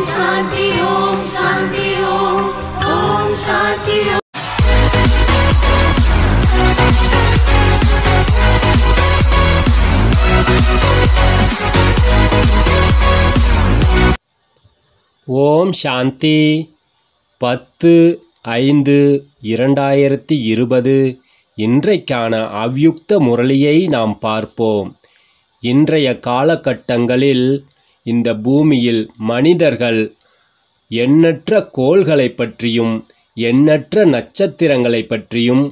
ஓம் சாந்தி ஓம் சாந்தி பத்து ஐந்து இரண்டாயிரத்தி இருபது இன்றைக்கான அவ்யுக்த முரளியை நாம் பார்ப்போம் இன்றைய காலகட்டங்களில் இந்த பூமியில் மனிதர்கள் எண்ணற்ற கோள்களை பற்றியும் எண்ணற்ற நட்சத்திரங்களை பற்றியும்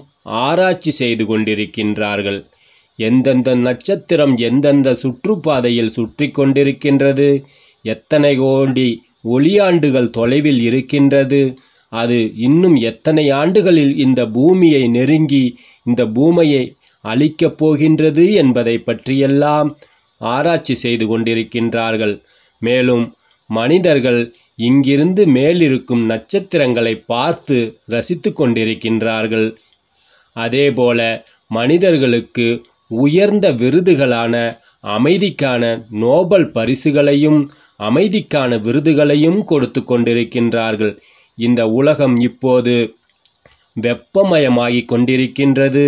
ஆராய்ச்சி செய்து கொண்டிருக்கின்றார்கள் எந்தெந்த நட்சத்திரம் எந்தெந்த சுற்றுப்பாதையில் சுற்றி கொண்டிருக்கின்றது எத்தனை கோடி ஒளியாண்டுகள் தொலைவில் இருக்கின்றது அது இன்னும் எத்தனை ஆண்டுகளில் இந்த பூமியை நெருங்கி இந்த பூமையை அழிக்கப் போகின்றது என்பதை பற்றியெல்லாம் ஆராய்ச்சி செய்து கொண்டிருக்கின்றார்கள் மேலும் மனிதர்கள் இங்கிருந்து மேலிருக்கும் நட்சத்திரங்களை பார்த்து ரசித்து கொண்டிருக்கின்றார்கள் அதேபோல மனிதர்களுக்கு உயர்ந்த விருதுகளான அமைதிக்கான நோபல் பரிசுகளையும் அமைதிக்கான விருதுகளையும் கொடுத்து கொண்டிருக்கின்றார்கள் இந்த உலகம் இப்போது வெப்பமயமாகிக் கொண்டிருக்கின்றது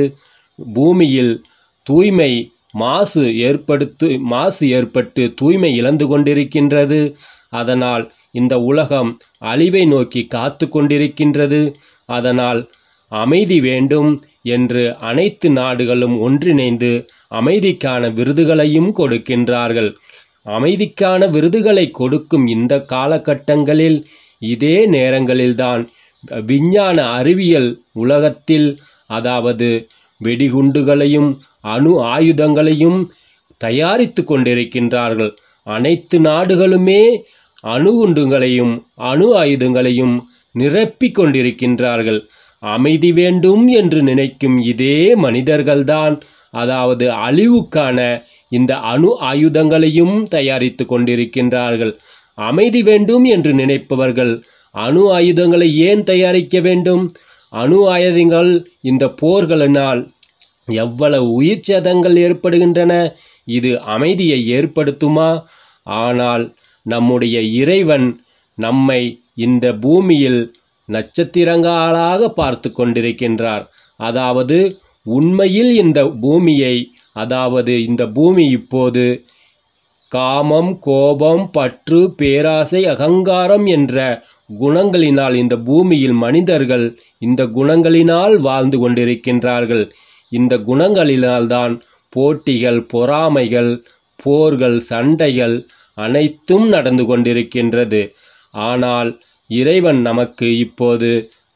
பூமியில் தூய்மை மாசு ஏற்படுத்து மாசு ஏற்பட்டு தூய்மை இழந்து கொண்டிருக்கின்றது அதனால் இந்த உலகம் அழிவை நோக்கி காத்து கொண்டிருக்கின்றது அதனால் அமைதி வேண்டும் என்று அனைத்து நாடுகளும் ஒன்றிணைந்து அமைதிக்கான விருதுகளையும் கொடுக்கின்றார்கள் அமைதிக்கான விருதுகளை கொடுக்கும் இந்த காலகட்டங்களில் இதே நேரங்களில்தான் விஞ்ஞான அறிவியல் உலகத்தில் அதாவது வெடிகுண்டுகளையும் அணு ஆயுதங்களையும் தயாரித்து கொண்டிருக்கின்றார்கள் அனைத்து நாடுகளுமே அணுகுண்டுகளையும் அணு ஆயுதங்களையும் நிரப்பிக் கொண்டிருக்கின்றார்கள் அமைதி வேண்டும் என்று நினைக்கும் இதே மனிதர்கள்தான் அதாவது அழிவுக்கான இந்த அணு ஆயுதங்களையும் தயாரித்து கொண்டிருக்கின்றார்கள் அமைதி வேண்டும் என்று நினைப்பவர்கள் அணு ஆயுதங்களை ஏன் தயாரிக்க வேண்டும் அணு ஆயுதங்கள் இந்த போர்களினால் எவ்வளவு உயிர் சேதங்கள் ஏற்படுகின்றன இது அமைதியை ஏற்படுத்துமா ஆனால் நம்முடைய இறைவன் நம்மை இந்த பூமியில் நட்சத்திரங்களாக பார்த்து கொண்டிருக்கின்றார் அதாவது உண்மையில் இந்த பூமியை அதாவது இந்த பூமி இப்போது காமம் கோபம் பற்று பேராசை அகங்காரம் என்ற குணங்களினால் இந்த பூமியில் மனிதர்கள் இந்த குணங்களினால் வாழ்ந்து கொண்டிருக்கின்றார்கள் இந்த குணங்களினால்தான் போட்டிகள் பொறாமைகள் போர்கள் சண்டைகள் அனைத்தும் நடந்து கொண்டிருக்கின்றது ஆனால் இறைவன் நமக்கு இப்போது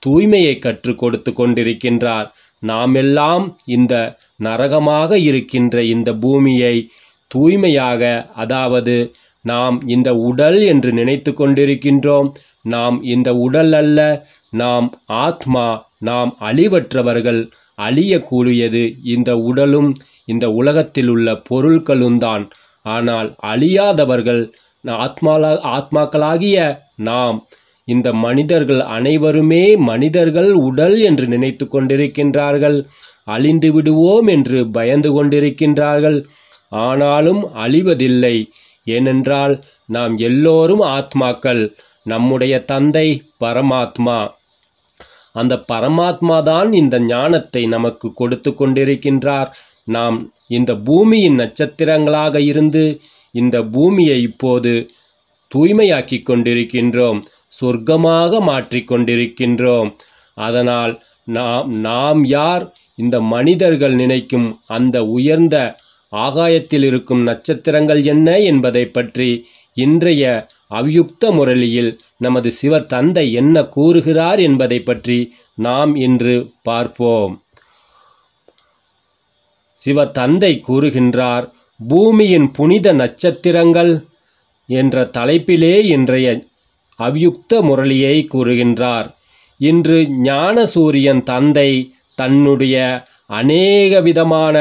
தூய்மையை கற்றுக் கொடுத்து கொண்டிருக்கின்றார் நாமெல்லாம் இந்த நரகமாக இருக்கின்ற இந்த பூமியை தூய்மையாக அதாவது நாம் இந்த உடல் என்று நினைத்து கொண்டிருக்கின்றோம் நாம் இந்த உடல் அல்ல நாம் ஆத்மா நாம் அழிவற்றவர்கள் அழியக்கூடியது இந்த உடலும் இந்த உலகத்தில் பொருள்களும் தான் ஆனால் அழியாதவர்கள் ஆத்மாலா ஆத்மாக்களாகிய நாம் இந்த மனிதர்கள் அனைவருமே மனிதர்கள் உடல் என்று நினைத்து கொண்டிருக்கின்றார்கள் அழிந்து விடுவோம் என்று பயந்து கொண்டிருக்கின்றார்கள் ஆனாலும் அழிவதில்லை ஏனென்றால் நாம் எல்லோரும் ஆத்மாக்கள் நம்முடைய தந்தை பரமாத்மா அந்த பரமாத்மா தான் இந்த ஞானத்தை நமக்கு கொடுத்து கொண்டிருக்கின்றார் நாம் இந்த பூமியின் நட்சத்திரங்களாக இருந்து இந்த பூமியை இப்போது தூய்மையாக்கி கொண்டிருக்கின்றோம் சொர்க்கமாக மாற்றிக்கொண்டிருக்கின்றோம் அதனால் நாம் நாம் யார் இந்த மனிதர்கள் நினைக்கும் அந்த உயர்ந்த ஆகாயத்தில் இருக்கும் நட்சத்திரங்கள் என்ன என்பதை பற்றி இன்றைய அவ்யுக்த முரளியில் நமது சிவ தந்தை என்ன கூறுகிறார் என்பதை பற்றி நாம் இன்று பார்ப்போம் சிவ தந்தை கூறுகின்றார் பூமியின் புனித நட்சத்திரங்கள் என்ற தலைப்பிலே இன்றைய அவ்யுக்த முரளியை கூறுகின்றார் இன்று ஞானசூரியன் தந்தை தன்னுடைய அநேக விதமான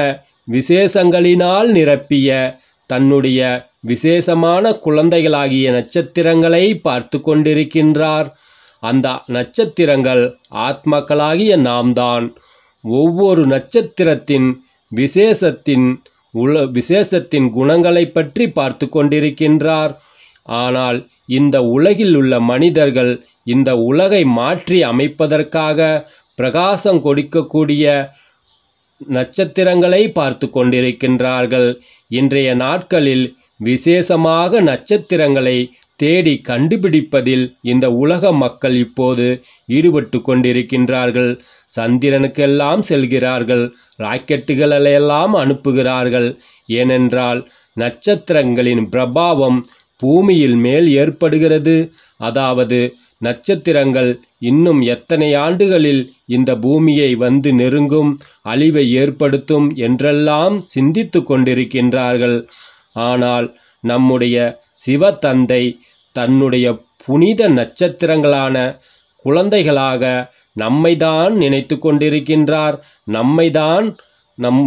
விசேஷங்களினால் நிரப்பிய தன்னுடைய விசேஷமான குழந்தைகளாகிய நட்சத்திரங்களை பார்த்து கொண்டிருக்கின்றார் அந்த நட்சத்திரங்கள் ஆத்மாக்களாகிய நாம்தான் ஒவ்வொரு நட்சத்திரத்தின் விசேஷத்தின் உல விசேஷத்தின் குணங்களை பற்றி பார்த்து கொண்டிருக்கின்றார் ஆனால் இந்த உலகில் உள்ள மனிதர்கள் இந்த உலகை மாற்றி அமைப்பதற்காக பிரகாசம் கொடுக்கக்கூடிய நட்சத்திரங்களை பார்த்து கொண்டிருக்கின்றார்கள் இன்றைய நாட்களில் விசேஷமாக நட்சத்திரங்களை தேடி கண்டுபிடிப்பதில் இந்த உலக மக்கள் இப்போது ஈடுபட்டு கொண்டிருக்கின்றார்கள் சந்திரனுக்கெல்லாம் செல்கிறார்கள் ராக்கெட்டுகளெல்லாம் அனுப்புகிறார்கள் ஏனென்றால் நட்சத்திரங்களின் பிரபாவம் பூமியில் மேல் ஏற்படுகிறது அதாவது நட்சத்திரங்கள் இன்னும் எத்தனை ஆண்டுகளில் இந்த பூமியை வந்து நெருங்கும் அழிவை ஏற்படுத்தும் என்றெல்லாம் சிந்தித்து கொண்டிருக்கின்றார்கள் ஆனால் நம்முடைய சிவத்தந்தை தன்னுடைய புனித நட்சத்திரங்களான குழந்தைகளாக நம்மைதான் நினைத்து கொண்டிருக்கின்றார் நம்மைதான் நம்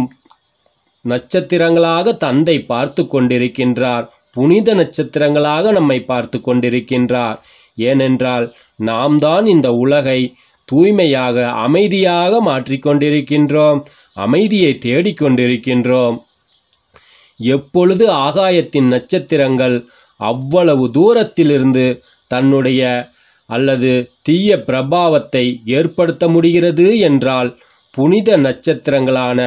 நட்சத்திரங்களாக தந்தை பார்த்து கொண்டிருக்கின்றார் புனித நட்சத்திரங்களாக நம்மை பார்த்து கொண்டிருக்கின்றார் ஏனென்றால் நாம் தான் இந்த உலகை தூய்மையாக அமைதியாக மாற்றிக்கொண்டிருக்கின்றோம் அமைதியை தேடிக்கொண்டிருக்கின்றோம் எப்பொழுது ஆகாயத்தின் நட்சத்திரங்கள் அவ்வளவு தூரத்திலிருந்து தன்னுடைய அல்லது தீய பிரபாவத்தை ஏற்படுத்த முடிகிறது என்றால் புனித நட்சத்திரங்களான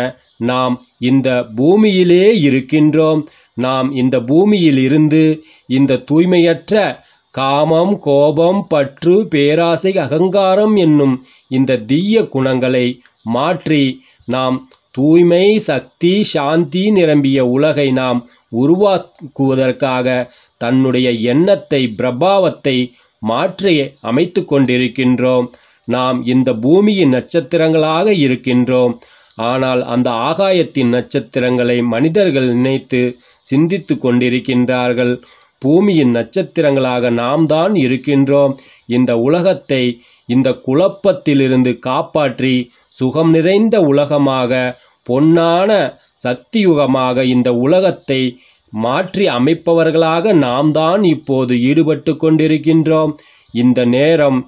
நாம் இந்த பூமியிலே இருக்கின்றோம் நாம் இந்த பூமியில் இருந்து இந்த தூய்மையற்ற காமம் கோபம் பற்று பேராசை அகங்காரம் என்னும் இந்த தீய குணங்களை மாற்றி நாம் தூய்மை சக்தி சாந்தி நிரம்பிய உலகை நாம் உருவாக்குவதற்காக தன்னுடைய எண்ணத்தை பிரபாவத்தை மாற்றி அமைத்து கொண்டிருக்கின்றோம் நாம் இந்த பூமியின் நட்சத்திரங்களாக இருக்கின்றோம் ஆனால் அந்த ஆகாயத்தின் நட்சத்திரங்களை மனிதர்கள் நினைத்து சிந்தித்து கொண்டிருக்கின்றார்கள் பூமியின் நட்சத்திரங்களாக நாம் தான் இருக்கின்றோம் இந்த உலகத்தை இந்த குழப்பத்திலிருந்து காப்பாற்றி சுகம் நிறைந்த உலகமாக பொன்னான சக்தியுகமாக இந்த உலகத்தை மாற்றி அமைப்பவர்களாக நாம் தான் இப்போது ஈடுபட்டு கொண்டிருக்கின்றோம் இந்த நேரம்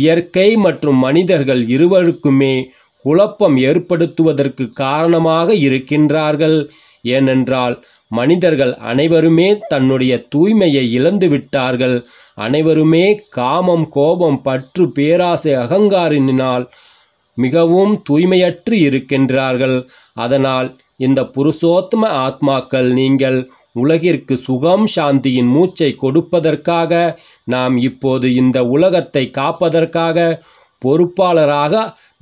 இயற்கை மற்றும் மனிதர்கள் இருவருக்குமே குழப்பம் ஏற்படுத்துவதற்கு காரணமாக இருக்கின்றார்கள் ஏனென்றால் மனிதர்கள் அனைவருமே தன்னுடைய தூய்மையை இழந்து விட்டார்கள் அனைவருமே காமம் கோபம் பற்று பேராசை அகங்காரினால் மிகவும் தூய்மையற்று இருக்கின்றார்கள் அதனால் இந்த புருஷோத்தம ஆத்மாக்கள் நீங்கள் உலகிற்கு சுகம் சாந்தியின் மூச்சை கொடுப்பதற்காக நாம் இப்போது இந்த உலகத்தை காப்பதற்காக பொறுப்பாளராக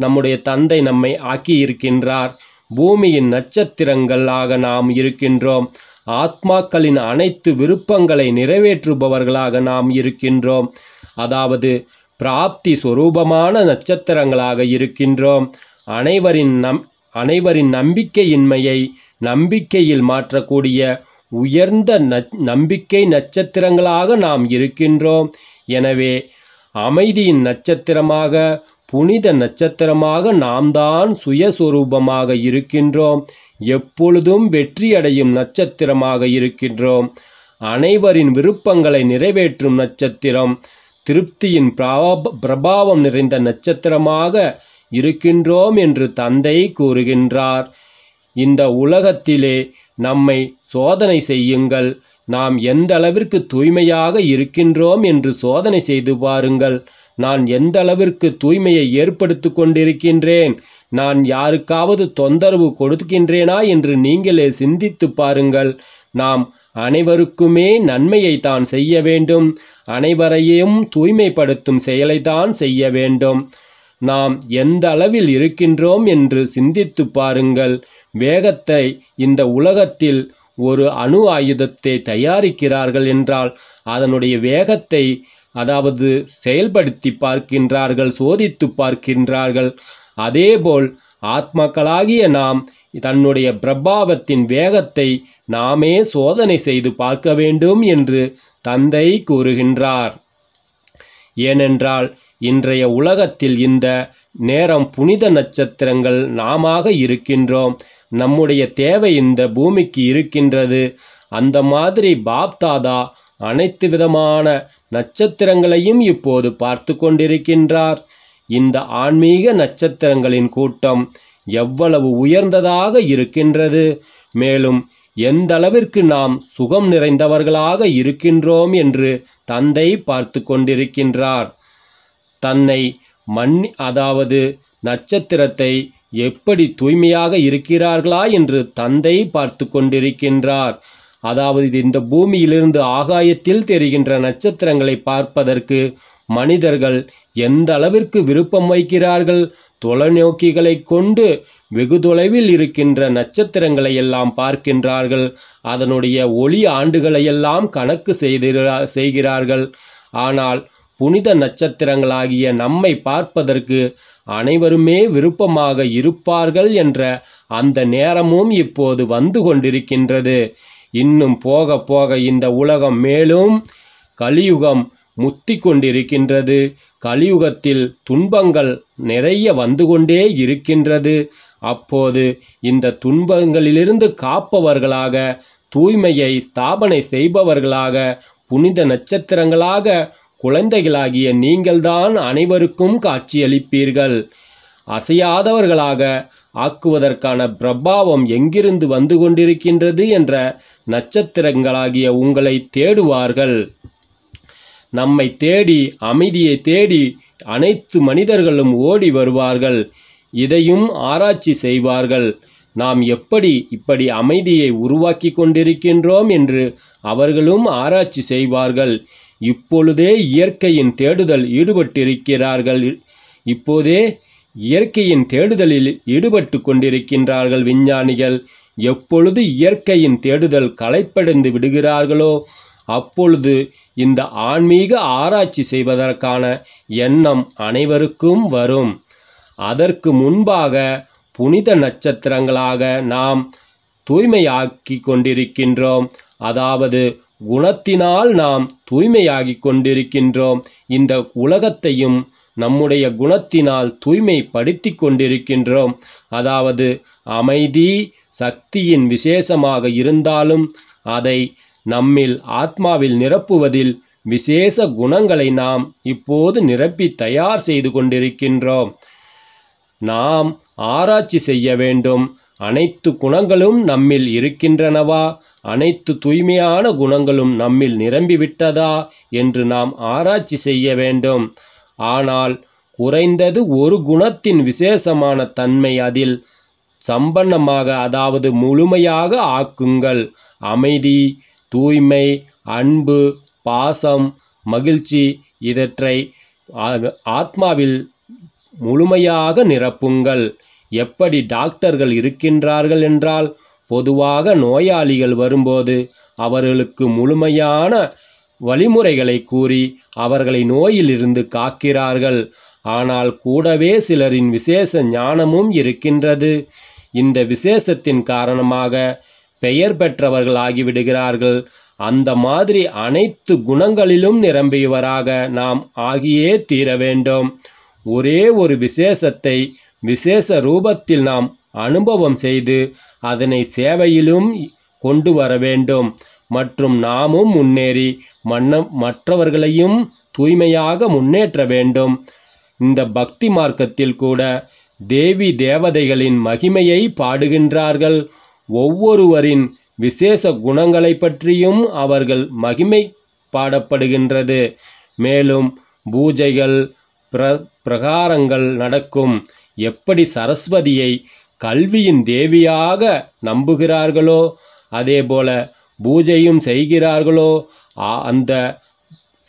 நம்முடைய தந்தை நம்மை ஆக்கியிருக்கின்றார் பூமியின் நட்சத்திரங்கள் ஆக நாம் இருக்கின்றோம் ஆத்மாக்களின் அனைத்து விருப்பங்களை நிறைவேற்றுபவர்களாக நாம் இருக்கின்றோம் அதாவது பிராப்தி சுரூபமான நட்சத்திரங்களாக இருக்கின்றோம் அனைவரின் நம் அனைவரின் நம்பிக்கையின்மையை நம்பிக்கையில் மாற்றக்கூடிய உயர்ந்த நம்பிக்கை நட்சத்திரங்களாக நாம் இருக்கின்றோம் எனவே அமைதியின் நட்சத்திரமாக புனித நட்சத்திரமாக நாம் தான் சுயஸ்வரூபமாக இருக்கின்றோம் எப்பொழுதும் வெற்றியடையும் நட்சத்திரமாக இருக்கின்றோம் அனைவரின் விருப்பங்களை நிறைவேற்றும் நட்சத்திரம் திருப்தியின் பிரபாவம் நிறைந்த நட்சத்திரமாக இருக்கின்றோம் என்று தந்தை கூறுகின்றார் இந்த உலகத்திலே நம்மை சோதனை செய்யுங்கள் நாம் எந்த அளவிற்கு தூய்மையாக இருக்கின்றோம் என்று சோதனை செய்து பாருங்கள் நான் எந்த அளவிற்கு தூய்மையை ஏற்படுத்தி கொண்டிருக்கின்றேன் நான் யாருக்காவது தொந்தரவு கொடுக்கின்றேனா என்று நீங்களே சிந்தித்து பாருங்கள் நாம் அனைவருக்குமே நன்மையை தான் செய்ய வேண்டும் அனைவரையும் தூய்மைப்படுத்தும் செயலை தான் செய்ய வேண்டும் நாம் எந்த அளவில் இருக்கின்றோம் என்று சிந்தித்து பாருங்கள் வேகத்தை இந்த உலகத்தில் ஒரு அணு ஆயுதத்தை தயாரிக்கிறார்கள் என்றால் அதனுடைய வேகத்தை அதாவது செயல்படுத்தி பார்க்கின்றார்கள் சோதித்து பார்க்கின்றார்கள் அதேபோல் ஆத்மக்களாகிய நாம் தன்னுடைய பிரபாவத்தின் வேகத்தை நாமே சோதனை செய்து பார்க்க வேண்டும் என்று தந்தை கூறுகின்றார் ஏனென்றால் இன்றைய உலகத்தில் இந்த நேரம் புனித நட்சத்திரங்கள் நாமாக இருக்கின்றோம் நம்முடைய தேவை இந்த பூமிக்கு இருக்கின்றது அந்த மாதிரி பாப்தாதா அனைத்து விதமான நட்சத்திரங்களையும் இப்போது பார்த்து கொண்டிருக்கின்றார் இந்த ஆன்மீக நட்சத்திரங்களின் கூட்டம் எவ்வளவு உயர்ந்ததாக இருக்கின்றது மேலும் எந்த அளவிற்கு நாம் சுகம் நிறைந்தவர்களாக இருக்கின்றோம் என்று தந்தை பார்த்து கொண்டிருக்கின்றார் தன்னை மண் அதாவது நட்சத்திரத்தை எப்படி தூய்மையாக இருக்கிறார்களா என்று தந்தை பார்த்து கொண்டிருக்கின்றார் அதாவது இந்த பூமியிலிருந்து ஆகாயத்தில் தெரிகின்ற நட்சத்திரங்களை பார்ப்பதற்கு மனிதர்கள் எந்த அளவிற்கு விருப்பம் வைக்கிறார்கள் தொலைநோக்கிகளை கொண்டு வெகு தொலைவில் இருக்கின்ற நட்சத்திரங்களை எல்லாம் பார்க்கின்றார்கள் அதனுடைய ஒளி ஆண்டுகளையெல்லாம் கணக்கு செய்கிறார்கள் ஆனால் புனித நட்சத்திரங்களாகிய நம்மை பார்ப்பதற்கு அனைவருமே விருப்பமாக இருப்பார்கள் என்ற அந்த நேரமும் இப்போது வந்து கொண்டிருக்கின்றது இன்னும் போக போக இந்த உலகம் மேலும் கலியுகம் முத்தி கொண்டிருக்கின்றது கலியுகத்தில் துன்பங்கள் நிறைய வந்து கொண்டே இருக்கின்றது அப்போது இந்த துன்பங்களிலிருந்து காப்பவர்களாக தூய்மையை ஸ்தாபனை செய்பவர்களாக புனித நட்சத்திரங்களாக குழந்தைகளாகிய நீங்கள்தான் அனைவருக்கும் காட்சியளிப்பீர்கள் அசையாதவர்களாக ஆக்குவதற்கான பிரபாவம் எங்கிருந்து வந்து கொண்டிருக்கின்றது என்ற நட்சத்திரங்களாகிய உங்களை தேடுவார்கள் நம்மை தேடி அமைதியை தேடி அனைத்து மனிதர்களும் ஓடி வருவார்கள் இதையும் ஆராய்ச்சி செய்வார்கள் நாம் எப்படி இப்படி அமைதியை உருவாக்கி கொண்டிருக்கின்றோம் என்று அவர்களும் ஆராய்ச்சி செய்வார்கள் இப்பொழுதே இயற்கையின் தேடுதல் ஈடுபட்டிருக்கிறார்கள் இப்போதே இயற்கையின் தேடுதலில் ஈடுபட்டு கொண்டிருக்கின்றார்கள் விஞ்ஞானிகள் எப்பொழுது இயற்கையின் தேடுதல் களைப்படைந்து விடுகிறார்களோ அப்பொழுது இந்த ஆன்மீக ஆராய்ச்சி செய்வதற்கான எண்ணம் அனைவருக்கும் வரும் அதற்கு முன்பாக புனித நட்சத்திரங்களாக நாம் தூய்மையாக்கி கொண்டிருக்கின்றோம் அதாவது குணத்தினால் நாம் தூய்மையாகி கொண்டிருக்கின்றோம் இந்த உலகத்தையும் நம்முடைய குணத்தினால் படுத்தி கொண்டிருக்கின்றோம் அதாவது அமைதி சக்தியின் விசேஷமாக இருந்தாலும் அதை நம்மில் ஆத்மாவில் நிரப்புவதில் விசேஷ குணங்களை நாம் இப்போது நிரப்பி தயார் செய்து கொண்டிருக்கின்றோம் நாம் ஆராய்ச்சி செய்ய வேண்டும் அனைத்து குணங்களும் நம்மில் இருக்கின்றனவா அனைத்து தூய்மையான குணங்களும் நம்மில் நிரம்பிவிட்டதா என்று நாம் ஆராய்ச்சி செய்ய வேண்டும் ஆனால் குறைந்தது ஒரு குணத்தின் விசேஷமான தன்மை அதில் சம்பன்னமாக அதாவது முழுமையாக ஆக்குங்கள் அமைதி தூய்மை அன்பு பாசம் மகிழ்ச்சி இதற்றை ஆத்மாவில் முழுமையாக நிரப்புங்கள் எப்படி டாக்டர்கள் இருக்கின்றார்கள் என்றால் பொதுவாக நோயாளிகள் வரும்போது அவர்களுக்கு முழுமையான வழிமுறைகளை கூறி அவர்களை நோயிலிருந்து காக்கிறார்கள் ஆனால் கூடவே சிலரின் விசேஷ ஞானமும் இருக்கின்றது இந்த விசேஷத்தின் காரணமாக பெயர் பெற்றவர்கள் ஆகிவிடுகிறார்கள் அந்த மாதிரி அனைத்து குணங்களிலும் நிரம்பியவராக நாம் ஆகியே தீர வேண்டும் ஒரே ஒரு விசேஷத்தை விசேஷ ரூபத்தில் நாம் அனுபவம் செய்து அதனை சேவையிலும் கொண்டு வர வேண்டும் மற்றும் நாமும் முன்னேறி மன்ன மற்றவர்களையும் தூய்மையாக முன்னேற்ற வேண்டும் இந்த பக்தி மார்க்கத்தில் கூட தேவி தேவதைகளின் மகிமையை பாடுகின்றார்கள் ஒவ்வொருவரின் விசேஷ குணங்களை பற்றியும் அவர்கள் மகிமை பாடப்படுகின்றது மேலும் பூஜைகள் பிர பிரகாரங்கள் நடக்கும் எப்படி சரஸ்வதியை கல்வியின் தேவியாக நம்புகிறார்களோ அதேபோல பூஜையும் செய்கிறார்களோ அந்த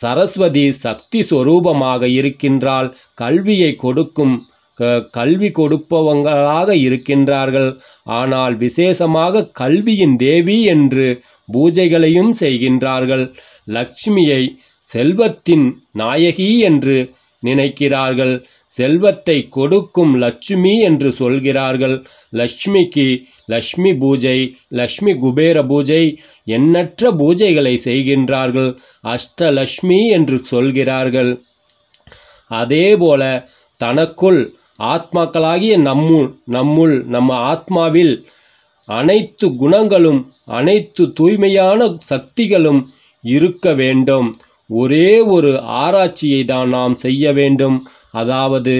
சரஸ்வதி சக்தி ஸ்வரூபமாக இருக்கின்றால் கல்வியை கொடுக்கும் கல்வி கொடுப்பவங்களாக இருக்கின்றார்கள் ஆனால் விசேஷமாக கல்வியின் தேவி என்று பூஜைகளையும் செய்கின்றார்கள் லட்சுமியை செல்வத்தின் நாயகி என்று நினைக்கிறார்கள் செல்வத்தை கொடுக்கும் லட்சுமி என்று சொல்கிறார்கள் லட்சுமிக்கு லட்சுமி பூஜை லட்சுமி குபேர பூஜை எண்ணற்ற பூஜைகளை செய்கின்றார்கள் அஷ்டலட்சுமி என்று சொல்கிறார்கள் அதேபோல தனக்குள் ஆத்மாக்களாகிய நம்மு நம்முள் நம்ம ஆத்மாவில் அனைத்து குணங்களும் அனைத்து தூய்மையான சக்திகளும் இருக்க வேண்டும் ஒரே ஒரு ஆராய்ச்சியை தான் நாம் செய்ய வேண்டும் அதாவது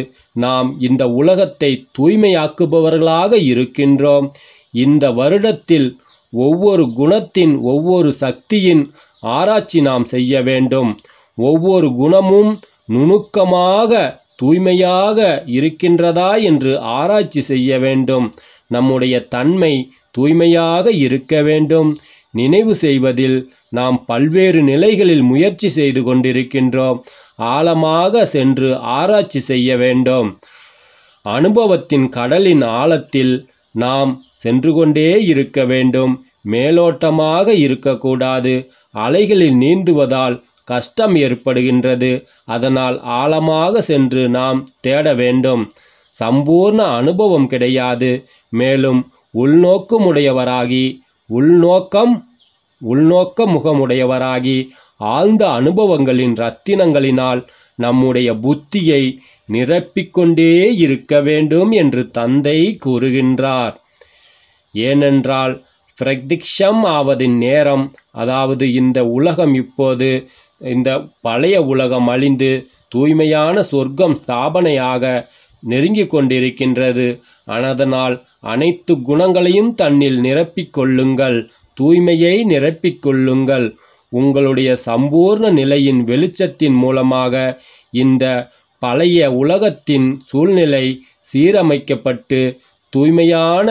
நாம் இந்த உலகத்தை தூய்மையாக்குபவர்களாக இருக்கின்றோம் இந்த வருடத்தில் ஒவ்வொரு குணத்தின் ஒவ்வொரு சக்தியின் ஆராய்ச்சி நாம் செய்ய வேண்டும் ஒவ்வொரு குணமும் நுணுக்கமாக தூய்மையாக இருக்கின்றதா என்று ஆராய்ச்சி செய்ய வேண்டும் நம்முடைய தன்மை தூய்மையாக இருக்க வேண்டும் நினைவு செய்வதில் நாம் பல்வேறு நிலைகளில் முயற்சி செய்து கொண்டிருக்கின்றோம் ஆழமாக சென்று ஆராய்ச்சி செய்ய வேண்டும் அனுபவத்தின் கடலின் ஆழத்தில் நாம் சென்று கொண்டே இருக்க வேண்டும் மேலோட்டமாக இருக்கக்கூடாது அலைகளில் நீந்துவதால் கஷ்டம் ஏற்படுகின்றது அதனால் ஆழமாக சென்று நாம் தேட வேண்டும் சம்பூர்ண அனுபவம் கிடையாது மேலும் உள்நோக்கமுடையவராகி உள்நோக்கம் உள்நோக்க முகமுடையவராகி ஆழ்ந்த அனுபவங்களின் ரத்தினங்களினால் நம்முடைய புத்தியை நிரப்பிக்கொண்டே இருக்க வேண்டும் என்று தந்தை கூறுகின்றார் ஏனென்றால் பிரதிக்ஷம் ஆவதின் நேரம் அதாவது இந்த உலகம் இப்போது இந்த பழைய உலகம் அழிந்து தூய்மையான சொர்க்கம் ஸ்தாபனையாக நெருங்கிக் கொண்டிருக்கின்றது அனதனால் அனைத்து குணங்களையும் தன்னில் நிரப்பிக் கொள்ளுங்கள் தூய்மையை நிரப்பிக் கொள்ளுங்கள் உங்களுடைய சம்பூர்ண நிலையின் வெளிச்சத்தின் மூலமாக இந்த பழைய உலகத்தின் சூழ்நிலை சீரமைக்கப்பட்டு தூய்மையான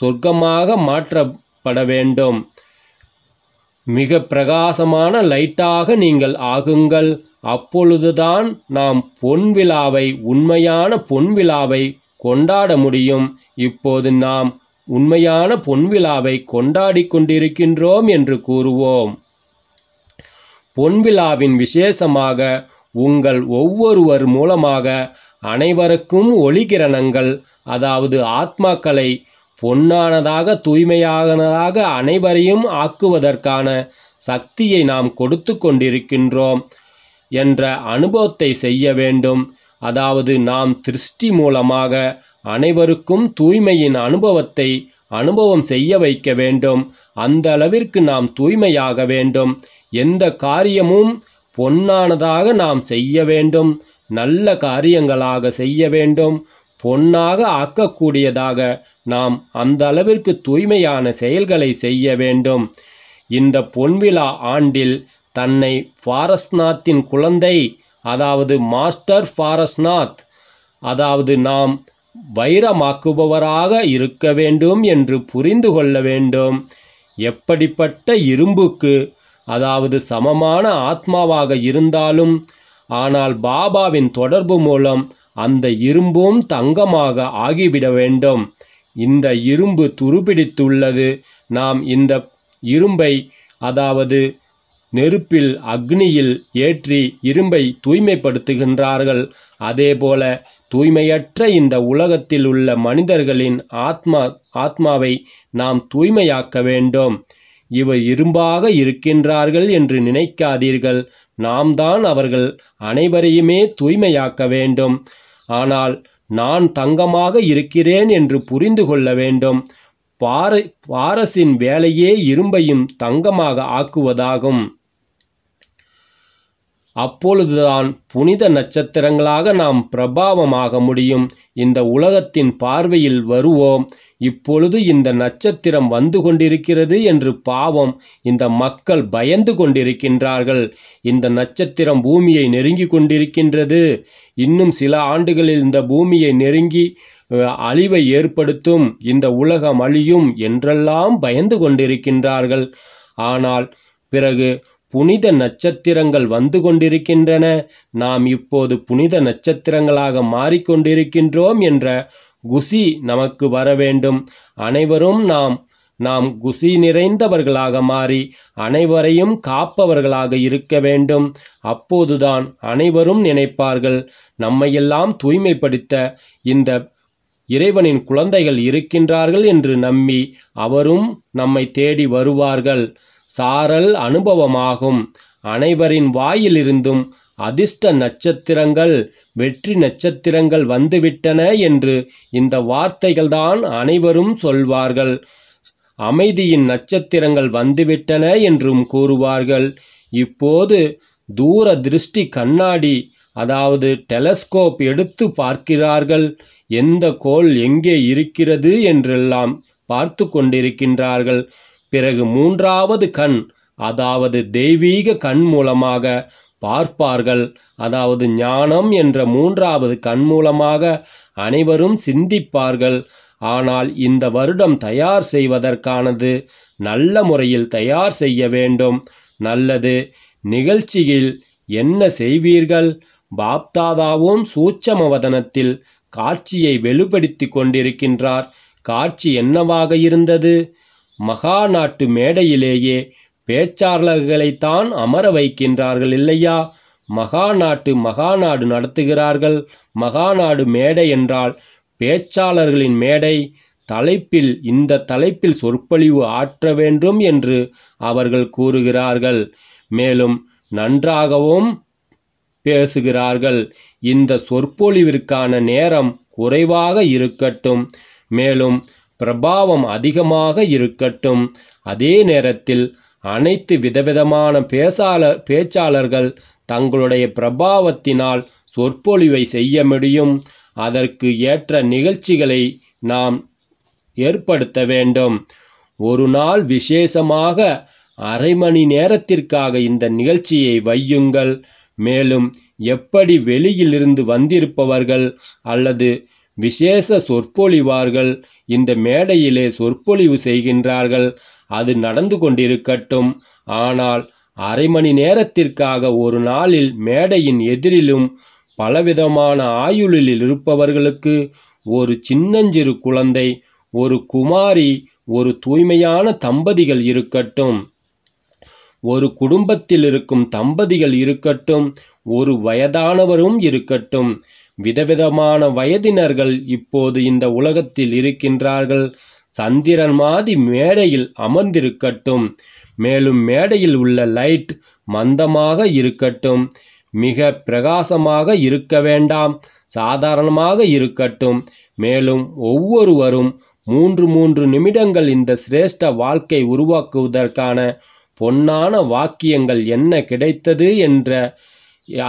சொர்க்கமாக மாற்றப்பட வேண்டும் மிக பிரகாசமான லைட்டாக நீங்கள் ஆகுங்கள் அப்பொழுதுதான் நாம் பொன் விழாவை உண்மையான பொன் விழாவை கொண்டாட முடியும் இப்போது நாம் உண்மையான பொன் விழாவை கொண்டாடி கொண்டிருக்கின்றோம் என்று கூறுவோம் பொன் விழாவின் விசேஷமாக உங்கள் ஒவ்வொருவர் மூலமாக அனைவருக்கும் ஒளிகிரணங்கள் அதாவது ஆத்மாக்களை பொன்னானதாக தூய்மையானதாக அனைவரையும் ஆக்குவதற்கான சக்தியை நாம் கொடுத்து கொண்டிருக்கின்றோம் என்ற அனுபவத்தை செய்ய வேண்டும் அதாவது நாம் திருஷ்டி மூலமாக அனைவருக்கும் தூய்மையின் அனுபவத்தை அனுபவம் செய்ய வைக்க வேண்டும் அந்த அளவிற்கு நாம் தூய்மையாக வேண்டும் எந்த காரியமும் பொன்னானதாக நாம் செய்ய வேண்டும் நல்ல காரியங்களாக செய்ய வேண்டும் பொன்னாக ஆக்கக்கூடியதாக நாம் அந்த அளவிற்கு தூய்மையான செயல்களை செய்ய வேண்டும் இந்த பொன்விழா ஆண்டில் தன்னை ஃபாரஸ்நாத்தின் குழந்தை அதாவது மாஸ்டர் ஃபாரஸ்நாத் அதாவது நாம் வைரமாக்குபவராக இருக்க வேண்டும் என்று புரிந்து கொள்ள வேண்டும் எப்படிப்பட்ட இரும்புக்கு அதாவது சமமான ஆத்மாவாக இருந்தாலும் ஆனால் பாபாவின் தொடர்பு மூலம் அந்த இரும்பும் தங்கமாக ஆகிவிட வேண்டும் இந்த இரும்பு துருபிடித்துள்ளது நாம் இந்த இரும்பை அதாவது நெருப்பில் அக்னியில் ஏற்றி இரும்பை தூய்மைப்படுத்துகின்றார்கள் அதேபோல தூய்மையற்ற இந்த உலகத்தில் உள்ள மனிதர்களின் ஆத்மா ஆத்மாவை நாம் தூய்மையாக்க வேண்டும் இவர் இரும்பாக இருக்கின்றார்கள் என்று நினைக்காதீர்கள் நாம் தான் அவர்கள் அனைவரையுமே தூய்மையாக்க வேண்டும் ஆனால் நான் தங்கமாக இருக்கிறேன் என்று புரிந்து கொள்ள வேண்டும் பாரசின் வேலையே இரும்பையும் தங்கமாக ஆக்குவதாகும் அப்பொழுதுதான் புனித நட்சத்திரங்களாக நாம் பிரபாவமாக முடியும் இந்த உலகத்தின் பார்வையில் வருவோம் இப்பொழுது இந்த நட்சத்திரம் வந்து கொண்டிருக்கிறது என்று பாவம் இந்த மக்கள் பயந்து கொண்டிருக்கின்றார்கள் இந்த நட்சத்திரம் பூமியை நெருங்கி கொண்டிருக்கின்றது இன்னும் சில ஆண்டுகளில் இந்த பூமியை நெருங்கி அழிவை ஏற்படுத்தும் இந்த உலகம் அழியும் என்றெல்லாம் பயந்து கொண்டிருக்கின்றார்கள் ஆனால் பிறகு புனித நட்சத்திரங்கள் வந்து கொண்டிருக்கின்றன நாம் இப்போது புனித நட்சத்திரங்களாக மாறிக்கொண்டிருக்கின்றோம் என்ற குசி நமக்கு வர வேண்டும் அனைவரும் நாம் நாம் குசி நிறைந்தவர்களாக மாறி அனைவரையும் காப்பவர்களாக இருக்க வேண்டும் அப்போதுதான் அனைவரும் நினைப்பார்கள் நம்மையெல்லாம் தூய்மைப்படுத்த இந்த இறைவனின் குழந்தைகள் இருக்கின்றார்கள் என்று நம்பி அவரும் நம்மை தேடி வருவார்கள் சாரல் அனுபவமாகும் அனைவரின் வாயிலிருந்தும் அதிர்ஷ்ட நட்சத்திரங்கள் வெற்றி நட்சத்திரங்கள் வந்துவிட்டன என்று இந்த வார்த்தைகள்தான் அனைவரும் சொல்வார்கள் அமைதியின் நட்சத்திரங்கள் வந்துவிட்டன என்றும் கூறுவார்கள் இப்போது தூர திருஷ்டி கண்ணாடி அதாவது டெலஸ்கோப் எடுத்து பார்க்கிறார்கள் எந்த கோள் எங்கே இருக்கிறது என்றெல்லாம் பார்த்து கொண்டிருக்கின்றார்கள் பிறகு மூன்றாவது கண் அதாவது தெய்வீக கண் மூலமாக பார்ப்பார்கள் அதாவது ஞானம் என்ற மூன்றாவது கண் மூலமாக அனைவரும் சிந்திப்பார்கள் ஆனால் இந்த வருடம் தயார் செய்வதற்கானது நல்ல முறையில் தயார் செய்ய வேண்டும் நல்லது நிகழ்ச்சியில் என்ன செய்வீர்கள் பாப்தாதாவும் சூட்சமவதனத்தில் காட்சியை வெளிப்படுத்தி கொண்டிருக்கின்றார் காட்சி என்னவாக இருந்தது மகா நாட்டு மேடையிலேயே பேச்சாளர்களைத்தான் அமர வைக்கின்றார்கள் இல்லையா மகா நாட்டு மகாநாடு நடத்துகிறார்கள் மகாநாடு மேடை என்றால் பேச்சாளர்களின் மேடை தலைப்பில் இந்த தலைப்பில் சொற்பொழிவு ஆற்ற வேண்டும் என்று அவர்கள் கூறுகிறார்கள் மேலும் நன்றாகவும் பேசுகிறார்கள் இந்த சொற்பொழிவிற்கான நேரம் குறைவாக இருக்கட்டும் மேலும் பிரபாவம் அதிகமாக இருக்கட்டும் அதே நேரத்தில் அனைத்து விதவிதமான பேசாளர் பேச்சாளர்கள் தங்களுடைய பிரபாவத்தினால் சொற்பொழிவை செய்ய முடியும் அதற்கு ஏற்ற நிகழ்ச்சிகளை நாம் ஏற்படுத்த வேண்டும் ஒரு நாள் விசேஷமாக அரை மணி நேரத்திற்காக இந்த நிகழ்ச்சியை வையுங்கள் மேலும் எப்படி வெளியிலிருந்து வந்திருப்பவர்கள் அல்லது விசேஷ சொற்பொழிவார்கள் இந்த மேடையிலே சொற்பொழிவு செய்கின்றார்கள் அது நடந்து கொண்டிருக்கட்டும் ஆனால் அரை மணி நேரத்திற்காக ஒரு நாளில் மேடையின் எதிரிலும் பலவிதமான ஆயுளில் இருப்பவர்களுக்கு ஒரு சின்னஞ்சிறு குழந்தை ஒரு குமாரி ஒரு தூய்மையான தம்பதிகள் இருக்கட்டும் ஒரு குடும்பத்தில் இருக்கும் தம்பதிகள் இருக்கட்டும் ஒரு வயதானவரும் இருக்கட்டும் விதவிதமான வயதினர்கள் இப்போது இந்த உலகத்தில் இருக்கின்றார்கள் சந்திரன் மாதி மேடையில் அமர்ந்திருக்கட்டும் மேலும் மேடையில் உள்ள லைட் மந்தமாக இருக்கட்டும் மிக பிரகாசமாக இருக்க வேண்டாம் சாதாரணமாக இருக்கட்டும் மேலும் ஒவ்வொருவரும் மூன்று மூன்று நிமிடங்கள் இந்த சிரேஷ்ட வாழ்க்கை உருவாக்குவதற்கான பொன்னான வாக்கியங்கள் என்ன கிடைத்தது என்ற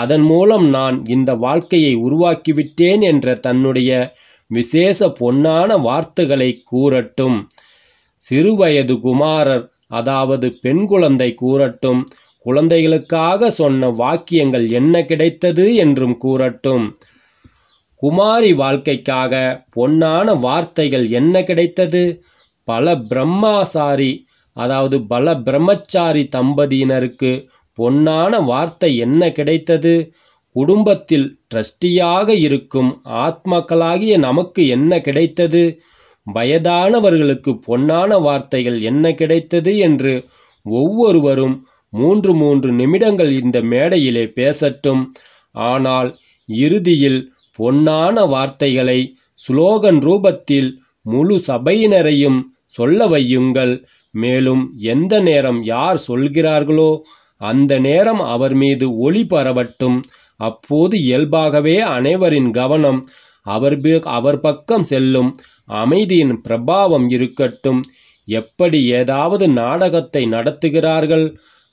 அதன் மூலம் நான் இந்த வாழ்க்கையை உருவாக்கிவிட்டேன் என்ற தன்னுடைய விசேஷ பொன்னான வார்த்தைகளை கூறட்டும் சிறுவயது குமாரர் அதாவது பெண் குழந்தை கூறட்டும் குழந்தைகளுக்காக சொன்ன வாக்கியங்கள் என்ன கிடைத்தது என்றும் கூறட்டும் குமாரி வாழ்க்கைக்காக பொன்னான வார்த்தைகள் என்ன கிடைத்தது பல பிரம்மாசாரி அதாவது பல பிரம்மச்சாரி தம்பதியினருக்கு பொன்னான வார்த்தை என்ன கிடைத்தது குடும்பத்தில் ட்ரஸ்டியாக இருக்கும் ஆத்மாக்களாகிய நமக்கு என்ன கிடைத்தது வயதானவர்களுக்கு பொன்னான வார்த்தைகள் என்ன கிடைத்தது என்று ஒவ்வொருவரும் மூன்று மூன்று நிமிடங்கள் இந்த மேடையிலே பேசட்டும் ஆனால் இறுதியில் பொன்னான வார்த்தைகளை சுலோகன் ரூபத்தில் முழு சபையினரையும் சொல்ல வையுங்கள் மேலும் எந்த நேரம் யார் சொல்கிறார்களோ அந்த நேரம் அவர் மீது ஒளி பரவட்டும் அப்போது இயல்பாகவே அனைவரின் கவனம் அவர் அவர் பக்கம் செல்லும் அமைதியின் பிரபாவம் இருக்கட்டும் எப்படி ஏதாவது நாடகத்தை நடத்துகிறார்கள்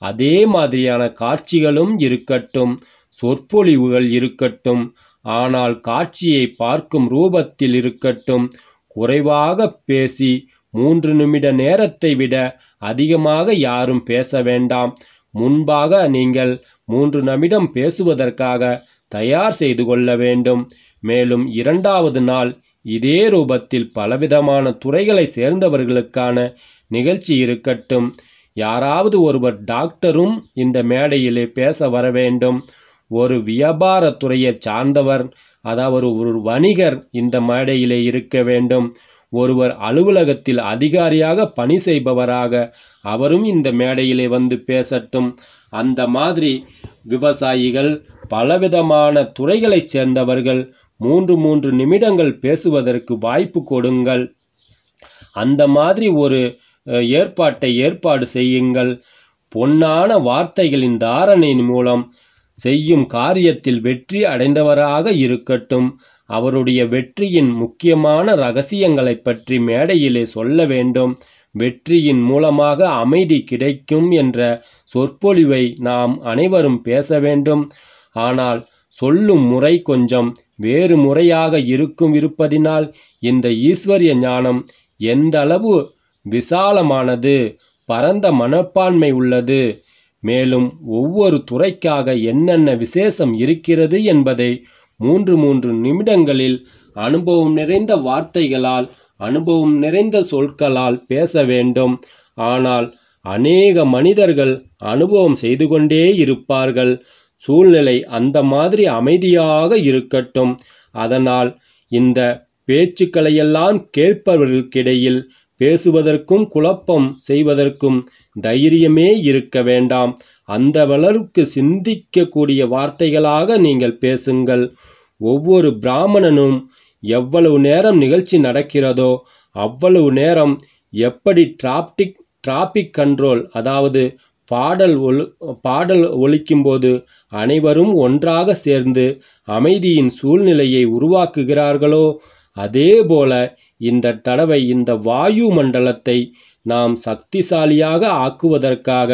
அதே மாதிரியான காட்சிகளும் இருக்கட்டும் சொற்பொழிவுகள் இருக்கட்டும் ஆனால் காட்சியை பார்க்கும் ரூபத்தில் இருக்கட்டும் குறைவாக பேசி மூன்று நிமிட நேரத்தை விட அதிகமாக யாரும் பேச வேண்டாம் முன்பாக நீங்கள் மூன்று நிமிடம் பேசுவதற்காக தயார் செய்து கொள்ள வேண்டும் மேலும் இரண்டாவது நாள் இதே ரூபத்தில் பலவிதமான துறைகளை சேர்ந்தவர்களுக்கான நிகழ்ச்சி இருக்கட்டும் யாராவது ஒருவர் டாக்டரும் இந்த மேடையிலே பேச வர வேண்டும் ஒரு வியாபார துறையை சார்ந்தவர் அதாவது ஒரு வணிகர் இந்த மேடையிலே இருக்க வேண்டும் ஒருவர் அலுவலகத்தில் அதிகாரியாக பணி செய்பவராக அவரும் இந்த மேடையிலே வந்து பேசட்டும் அந்த மாதிரி விவசாயிகள் பலவிதமான துறைகளைச் சேர்ந்தவர்கள் மூன்று மூன்று நிமிடங்கள் பேசுவதற்கு வாய்ப்பு கொடுங்கள் அந்த மாதிரி ஒரு ஏற்பாட்டை ஏற்பாடு செய்யுங்கள் பொன்னான வார்த்தைகளின் தாரணையின் மூலம் செய்யும் காரியத்தில் வெற்றி அடைந்தவராக இருக்கட்டும் அவருடைய வெற்றியின் முக்கியமான ரகசியங்களை பற்றி மேடையிலே சொல்ல வேண்டும் வெற்றியின் மூலமாக அமைதி கிடைக்கும் என்ற சொற்பொழிவை நாம் அனைவரும் பேச வேண்டும் ஆனால் சொல்லும் முறை கொஞ்சம் வேறு முறையாக இருக்கும் இருப்பதினால் இந்த ஈஸ்வரிய ஞானம் எந்தளவு விசாலமானது பரந்த மனப்பான்மை உள்ளது மேலும் ஒவ்வொரு துறைக்காக என்னென்ன விசேஷம் இருக்கிறது என்பதை மூன்று மூன்று நிமிடங்களில் அனுபவம் நிறைந்த வார்த்தைகளால் அனுபவம் நிறைந்த சொற்களால் பேச வேண்டும் ஆனால் அநேக மனிதர்கள் அனுபவம் செய்து கொண்டே இருப்பார்கள் சூழ்நிலை அந்த மாதிரி அமைதியாக இருக்கட்டும் அதனால் இந்த பேச்சுக்களையெல்லாம் கேட்பவர்களுக்கிடையில் பேசுவதற்கும் குழப்பம் செய்வதற்கும் தைரியமே இருக்க வேண்டாம் அந்த வளர்க்கு சிந்திக்கக்கூடிய வார்த்தைகளாக நீங்கள் பேசுங்கள் ஒவ்வொரு பிராமணனும் எவ்வளவு நேரம் நிகழ்ச்சி நடக்கிறதோ அவ்வளவு நேரம் எப்படி டிராப்டிக் டிராபிக் கண்ட்ரோல் அதாவது பாடல் ஒலு பாடல் ஒலிக்கும்போது அனைவரும் ஒன்றாக சேர்ந்து அமைதியின் சூழ்நிலையை உருவாக்குகிறார்களோ அதேபோல இந்த தடவை இந்த வாயு மண்டலத்தை நாம் சக்திசாலியாக ஆக்குவதற்காக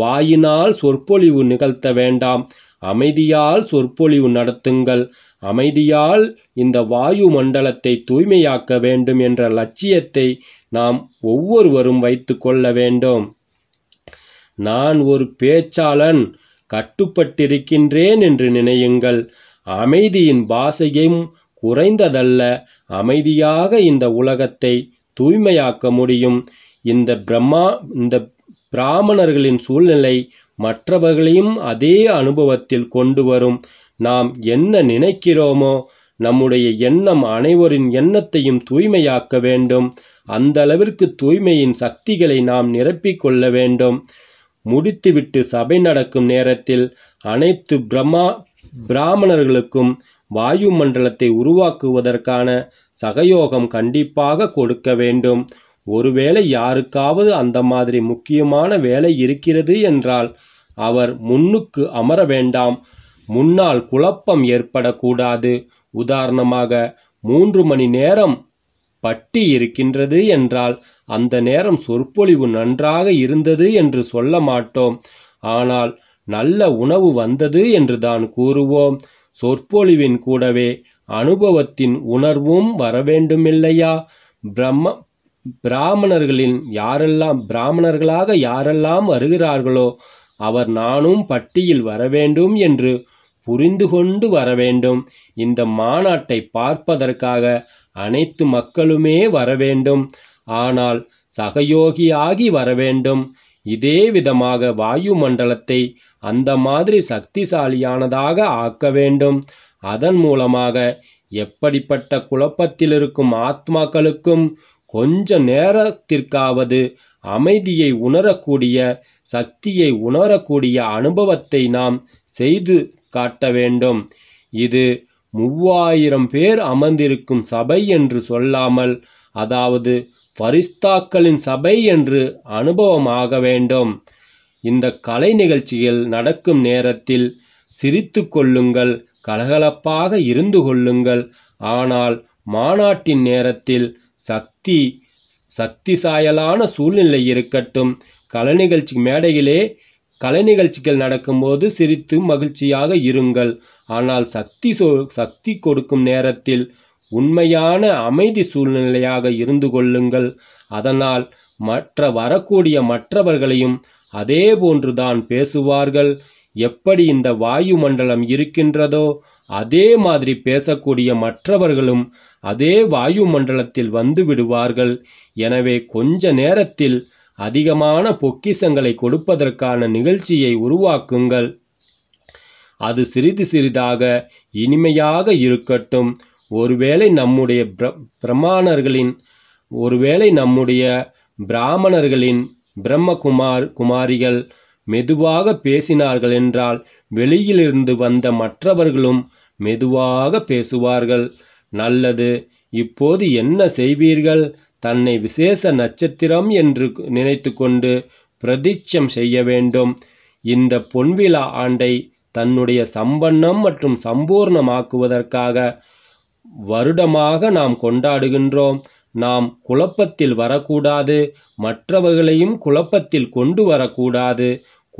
வாயினால் சொற்பொழிவு நிகழ்த்த வேண்டாம் அமைதியால் சொற்பொழிவு நடத்துங்கள் அமைதியால் இந்த வாயு மண்டலத்தை தூய்மையாக்க வேண்டும் என்ற லட்சியத்தை நாம் ஒவ்வொருவரும் வைத்து கொள்ள வேண்டும் நான் ஒரு பேச்சாளன் கட்டுப்பட்டிருக்கின்றேன் என்று நினையுங்கள் அமைதியின் பாசையும் குறைந்ததல்ல அமைதியாக இந்த உலகத்தை தூய்மையாக்க முடியும் இந்த பிரம்மா இந்த பிராமணர்களின் சூழ்நிலை மற்றவர்களையும் அதே அனுபவத்தில் கொண்டு வரும் நாம் என்ன நினைக்கிறோமோ நம்முடைய எண்ணம் அனைவரின் எண்ணத்தையும் தூய்மையாக்க வேண்டும் அந்த அளவிற்கு தூய்மையின் சக்திகளை நாம் நிரப்பிக்கொள்ள வேண்டும் முடித்துவிட்டு சபை நடக்கும் நேரத்தில் அனைத்து பிரம்மா பிராமணர்களுக்கும் வாயு மண்டலத்தை உருவாக்குவதற்கான சகயோகம் கண்டிப்பாக கொடுக்க வேண்டும் ஒருவேளை யாருக்காவது அந்த மாதிரி முக்கியமான வேலை இருக்கிறது என்றால் அவர் முன்னுக்கு அமர வேண்டாம் முன்னால் குழப்பம் ஏற்படக்கூடாது உதாரணமாக மூன்று மணி நேரம் பட்டி இருக்கின்றது என்றால் அந்த நேரம் சொற்பொழிவு நன்றாக இருந்தது என்று சொல்ல மாட்டோம் ஆனால் நல்ல உணவு வந்தது என்று தான் கூறுவோம் சொற்பொழிவின் கூடவே அனுபவத்தின் உணர்வும் வரவேண்டுமில்லையா பிரம்ம பிராமணர்களின் யாரெல்லாம் பிராமணர்களாக யாரெல்லாம் வருகிறார்களோ அவர் நானும் பட்டியில் வரவேண்டும் என்று புரிந்து கொண்டு வர வேண்டும் இந்த மாநாட்டை பார்ப்பதற்காக அனைத்து மக்களுமே வரவேண்டும் ஆனால் சகயோகியாகி வர வேண்டும் இதே விதமாக வாயு மண்டலத்தை அந்த மாதிரி சக்திசாலியானதாக ஆக்க வேண்டும் அதன் மூலமாக எப்படிப்பட்ட குழப்பத்தில் இருக்கும் ஆத்மாக்களுக்கும் கொஞ்ச நேரத்திற்காவது அமைதியை உணரக்கூடிய சக்தியை உணரக்கூடிய அனுபவத்தை நாம் செய்து காட்ட வேண்டும் இது மூவாயிரம் பேர் அமர்ந்திருக்கும் சபை என்று சொல்லாமல் அதாவது பரிஸ்தாக்களின் சபை என்று அனுபவமாக வேண்டும் இந்த கலை நிகழ்ச்சிகள் நடக்கும் நேரத்தில் சிரித்து கொள்ளுங்கள் கலகலப்பாக இருந்து கொள்ளுங்கள் ஆனால் மாநாட்டின் நேரத்தில் சக்தி சக்தி சாயலான சூழ்நிலை இருக்கட்டும் கலை நிகழ்ச்சி மேடையிலே கலை நிகழ்ச்சிகள் நடக்கும்போது சிரித்து மகிழ்ச்சியாக இருங்கள் ஆனால் சக்தி சொ சக்தி கொடுக்கும் நேரத்தில் உண்மையான அமைதி சூழ்நிலையாக இருந்து கொள்ளுங்கள் அதனால் மற்ற வரக்கூடிய மற்றவர்களையும் அதே போன்றுதான் பேசுவார்கள் எப்படி இந்த வாயு மண்டலம் இருக்கின்றதோ அதே மாதிரி பேசக்கூடிய மற்றவர்களும் அதே வாயு மண்டலத்தில் வந்து விடுவார்கள் எனவே கொஞ்ச நேரத்தில் அதிகமான பொக்கிசங்களை கொடுப்பதற்கான நிகழ்ச்சியை உருவாக்குங்கள் அது சிறிது சிறிதாக இனிமையாக இருக்கட்டும் ஒருவேளை நம்முடைய பிர பிரமாணர்களின் ஒருவேளை நம்முடைய பிராமணர்களின் பிரம்மகுமார் குமாரிகள் மெதுவாக பேசினார்கள் என்றால் வெளியிலிருந்து வந்த மற்றவர்களும் மெதுவாக பேசுவார்கள் நல்லது இப்போது என்ன செய்வீர்கள் தன்னை விசேஷ நட்சத்திரம் என்று நினைத்து கொண்டு பிரதிச்சம் செய்ய வேண்டும் இந்த பொன்விழா ஆண்டை தன்னுடைய சம்பன்னம் மற்றும் சம்பூர்ணமாக்குவதற்காக வருடமாக நாம் கொண்டாடுகின்றோம் நாம் குழப்பத்தில் வரக்கூடாது மற்றவர்களையும் குழப்பத்தில் கொண்டு வரக்கூடாது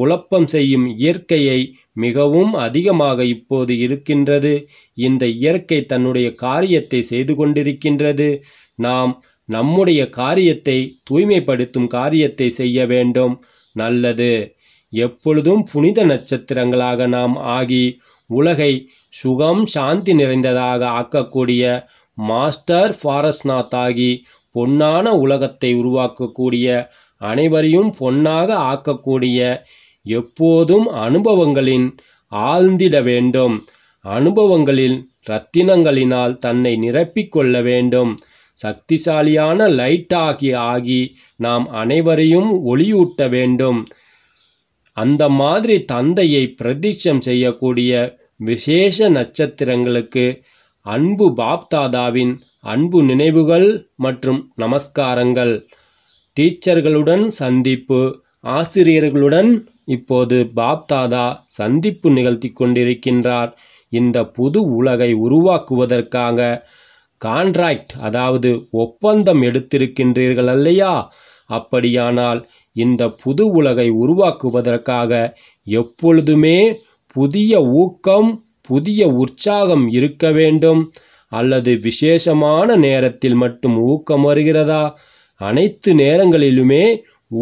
குழப்பம் செய்யும் இயற்கையை மிகவும் அதிகமாக இப்போது இருக்கின்றது இந்த இயற்கை தன்னுடைய காரியத்தை செய்து கொண்டிருக்கின்றது நாம் நம்முடைய காரியத்தை தூய்மைப்படுத்தும் காரியத்தை செய்ய வேண்டும் நல்லது எப்பொழுதும் புனித நட்சத்திரங்களாக நாம் ஆகி உலகை சுகம் சாந்தி நிறைந்ததாக ஆக்கக்கூடிய மாஸ்டர் ஃபாரஸ்நாத் ஆகி பொன்னான உலகத்தை உருவாக்கக்கூடிய அனைவரையும் பொன்னாக ஆக்கக்கூடிய எப்போதும் அனுபவங்களின் ஆழ்ந்திட வேண்டும் அனுபவங்களில் ரத்தினங்களினால் தன்னை நிரப்பிக்கொள்ள வேண்டும் சக்திசாலியான லைட்டாகி ஆகி நாம் அனைவரையும் ஒளியூட்ட வேண்டும் அந்த மாதிரி தந்தையை பிரதிஷ்டம் செய்யக்கூடிய விசேஷ நட்சத்திரங்களுக்கு அன்பு பாப்தாதாவின் அன்பு நினைவுகள் மற்றும் நமஸ்காரங்கள் டீச்சர்களுடன் சந்திப்பு ஆசிரியர்களுடன் இப்போது பாப்தாதா சந்திப்பு நிகழ்த்தி கொண்டிருக்கின்றார் இந்த புது உலகை உருவாக்குவதற்காக கான்ட்ராக்ட் அதாவது ஒப்பந்தம் எடுத்திருக்கின்றீர்கள் அல்லையா அப்படியானால் இந்த புது உலகை உருவாக்குவதற்காக எப்பொழுதுமே புதிய ஊக்கம் புதிய உற்சாகம் இருக்க வேண்டும் அல்லது விசேஷமான நேரத்தில் மட்டும் ஊக்கம் வருகிறதா அனைத்து நேரங்களிலுமே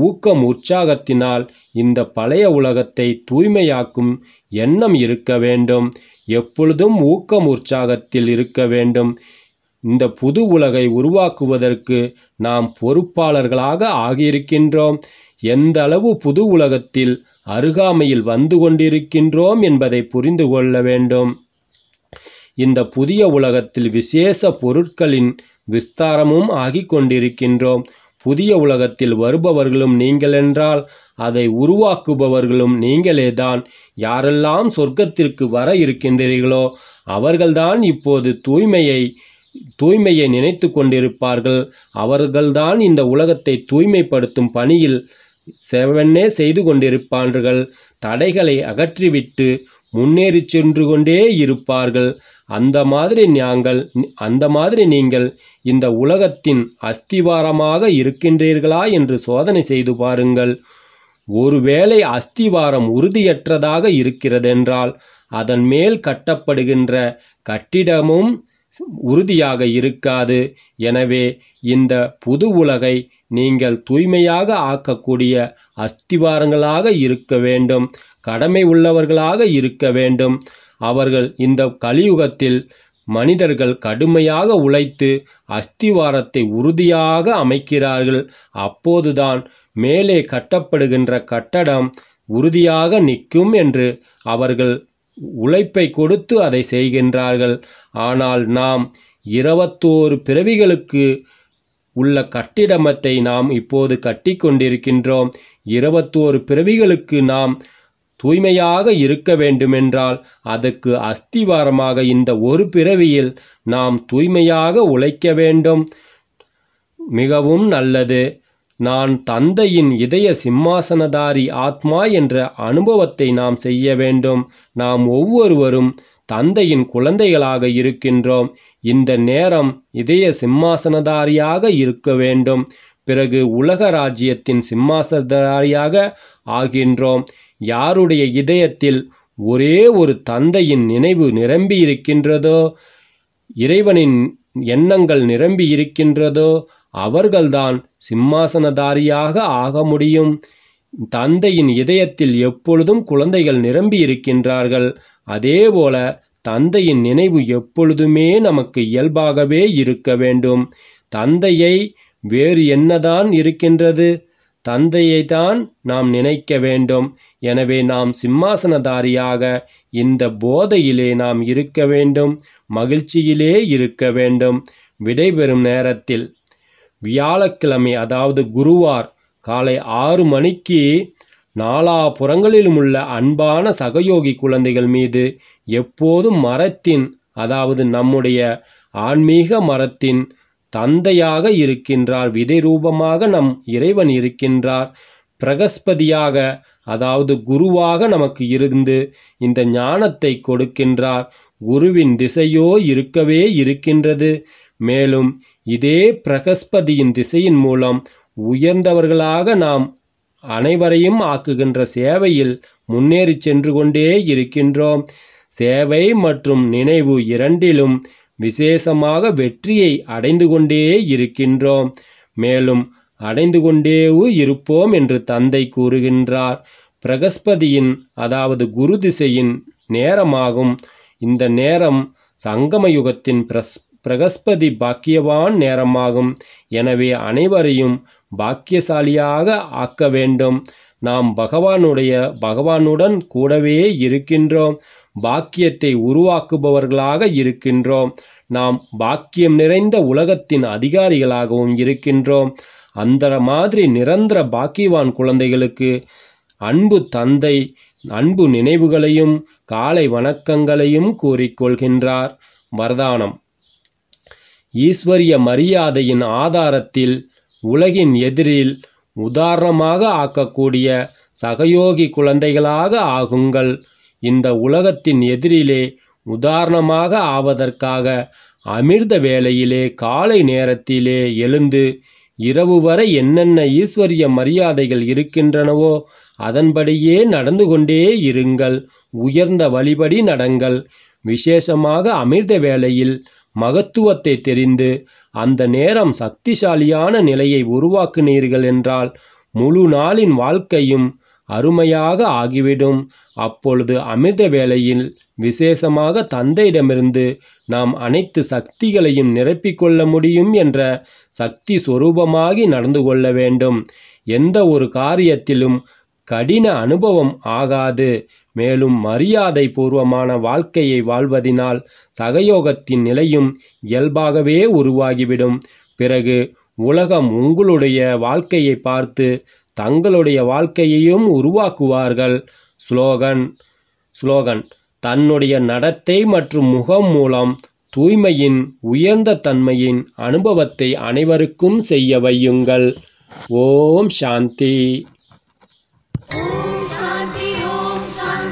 ஊக்கம் உற்சாகத்தினால் இந்த பழைய உலகத்தை தூய்மையாக்கும் எண்ணம் இருக்க வேண்டும் எப்பொழுதும் ஊக்கம் உற்சாகத்தில் இருக்க வேண்டும் இந்த புது உலகை உருவாக்குவதற்கு நாம் பொறுப்பாளர்களாக ஆகியிருக்கின்றோம் எந்த அளவு புது உலகத்தில் அருகாமையில் வந்து கொண்டிருக்கின்றோம் என்பதை புரிந்து கொள்ள வேண்டும் இந்த புதிய உலகத்தில் விசேஷ பொருட்களின் விஸ்தாரமும் ஆகிக் கொண்டிருக்கின்றோம் புதிய உலகத்தில் வருபவர்களும் நீங்களென்றால் அதை உருவாக்குபவர்களும் நீங்களேதான் யாரெல்லாம் சொர்க்கத்திற்கு வர இருக்கின்றீர்களோ அவர்கள்தான் இப்போது தூய்மையை தூய்மையை நினைத்து கொண்டிருப்பார்கள் அவர்கள்தான் இந்த உலகத்தை தூய்மைப்படுத்தும் பணியில் செவனே செய்து கொண்டிருப்பார்கள் தடைகளை அகற்றிவிட்டு முன்னேறி சென்று கொண்டே இருப்பார்கள் அந்த மாதிரி நாங்கள் அந்த மாதிரி நீங்கள் இந்த உலகத்தின் அஸ்திவாரமாக இருக்கின்றீர்களா என்று சோதனை செய்து பாருங்கள் ஒருவேளை அஸ்திவாரம் உறுதியற்றதாக இருக்கிறதென்றால் அதன் மேல் கட்டப்படுகின்ற கட்டிடமும் உறுதியாக இருக்காது எனவே இந்த புது உலகை நீங்கள் தூய்மையாக ஆக்கக்கூடிய அஸ்திவாரங்களாக இருக்க வேண்டும் கடமை உள்ளவர்களாக இருக்க வேண்டும் அவர்கள் இந்த கலியுகத்தில் மனிதர்கள் கடுமையாக உழைத்து அஸ்திவாரத்தை உறுதியாக அமைக்கிறார்கள் அப்போதுதான் மேலே கட்டப்படுகின்ற கட்டடம் உறுதியாக நிற்கும் என்று அவர்கள் உழைப்பை கொடுத்து அதை செய்கின்றார்கள் ஆனால் நாம் இருபத்தோரு பிறவிகளுக்கு உள்ள கட்டிடமத்தை நாம் இப்போது கட்டி கொண்டிருக்கின்றோம் இருபத்தோரு பிறவிகளுக்கு நாம் தூய்மையாக இருக்க வேண்டுமென்றால் அதற்கு அஸ்திவாரமாக இந்த ஒரு பிறவியில் நாம் தூய்மையாக உழைக்க வேண்டும் மிகவும் நல்லது நான் தந்தையின் இதய சிம்மாசனதாரி ஆத்மா என்ற அனுபவத்தை நாம் செய்ய வேண்டும் நாம் ஒவ்வொருவரும் தந்தையின் குழந்தைகளாக இருக்கின்றோம் இந்த நேரம் இதய சிம்மாசனதாரியாக இருக்க வேண்டும் பிறகு உலக ராஜ்யத்தின் சிம்மாசனதாரியாக ஆகின்றோம் யாருடைய இதயத்தில் ஒரே ஒரு தந்தையின் நினைவு நிரம்பி இருக்கின்றதோ இறைவனின் எண்ணங்கள் நிரம்பி இருக்கின்றதோ அவர்கள்தான் சிம்மாசனதாரியாக ஆக முடியும் தந்தையின் இதயத்தில் எப்பொழுதும் குழந்தைகள் நிரம்பி இருக்கின்றார்கள் அதேபோல தந்தையின் நினைவு எப்பொழுதுமே நமக்கு இயல்பாகவே இருக்க வேண்டும் தந்தையை வேறு என்னதான் இருக்கின்றது தந்தையை தான் நாம் நினைக்க வேண்டும் எனவே நாம் சிம்மாசனதாரியாக இந்த போதையிலே நாம் இருக்க வேண்டும் மகிழ்ச்சியிலே இருக்க வேண்டும் விடைபெறும் நேரத்தில் வியாழக்கிழமை அதாவது குருவார் காலை ஆறு மணிக்கு நாலா புறங்களிலும் உள்ள அன்பான சகயோகி குழந்தைகள் மீது எப்போதும் மரத்தின் அதாவது நம்முடைய ஆன்மீக மரத்தின் தந்தையாக இருக்கின்றார் விதை ரூபமாக நம் இறைவன் இருக்கின்றார் பிரகஸ்பதியாக அதாவது குருவாக நமக்கு இருந்து இந்த ஞானத்தை கொடுக்கின்றார் குருவின் திசையோ இருக்கவே இருக்கின்றது மேலும் இதே பிரகஸ்பதியின் திசையின் மூலம் உயர்ந்தவர்களாக நாம் அனைவரையும் ஆக்குகின்ற சேவையில் முன்னேறி சென்று கொண்டே இருக்கின்றோம் சேவை மற்றும் நினைவு இரண்டிலும் விசேஷமாக வெற்றியை அடைந்து கொண்டே இருக்கின்றோம் மேலும் அடைந்து கொண்டே இருப்போம் என்று தந்தை கூறுகின்றார் பிரகஸ்பதியின் அதாவது குரு திசையின் நேரமாகும் இந்த நேரம் சங்கம யுகத்தின் பிரஸ் பிரகஸ்பதி பாக்கியவான் நேரமாகும் எனவே அனைவரையும் பாக்கியசாலியாக ஆக்க வேண்டும் நாம் பகவானுடைய பகவானுடன் கூடவே இருக்கின்றோம் பாக்கியத்தை உருவாக்குபவர்களாக இருக்கின்றோம் நாம் பாக்கியம் நிறைந்த உலகத்தின் அதிகாரிகளாகவும் இருக்கின்றோம் அந்த மாதிரி நிரந்தர பாக்கியவான் குழந்தைகளுக்கு அன்பு தந்தை அன்பு நினைவுகளையும் காலை வணக்கங்களையும் கூறிக்கொள்கின்றார் வரதானம் ஈஸ்வரிய மரியாதையின் ஆதாரத்தில் உலகின் எதிரில் உதாரணமாக ஆக்கக்கூடிய சகயோகி குழந்தைகளாக ஆகுங்கள் இந்த உலகத்தின் எதிரிலே உதாரணமாக ஆவதற்காக அமிர்த வேளையிலே காலை நேரத்திலே எழுந்து இரவு வரை என்னென்ன ஈஸ்வரிய மரியாதைகள் இருக்கின்றனவோ அதன்படியே நடந்து கொண்டே இருங்கள் உயர்ந்த வழிபடி நடங்கள் விசேஷமாக அமிர்த வேளையில் மகத்துவத்தை தெரிந்து அந்த நேரம் சக்திசாலியான நிலையை உருவாக்குனீர்கள் என்றால் முழு நாளின் வாழ்க்கையும் அருமையாக ஆகிவிடும் அப்பொழுது அமிர்த வேளையில் விசேஷமாக தந்தையிடமிருந்து நாம் அனைத்து சக்திகளையும் நிரப்பிக்கொள்ள முடியும் என்ற சக்தி சுரூபமாகி நடந்து கொள்ள வேண்டும் எந்த ஒரு காரியத்திலும் கடின அனுபவம் ஆகாது மேலும் மரியாதை பூர்வமான வாழ்க்கையை வாழ்வதினால் சகயோகத்தின் நிலையும் இயல்பாகவே உருவாகிவிடும் பிறகு உலகம் உங்களுடைய வாழ்க்கையை பார்த்து தங்களுடைய வாழ்க்கையையும் உருவாக்குவார்கள் ஸ்லோகன் ஸ்லோகன் தன்னுடைய நடத்தை மற்றும் முகம் மூலம் தூய்மையின் உயர்ந்த தன்மையின் அனுபவத்தை அனைவருக்கும் செய்ய வையுங்கள் ஓம் சாந்தி ஓம் சாந்தி ஓம் சாந்தி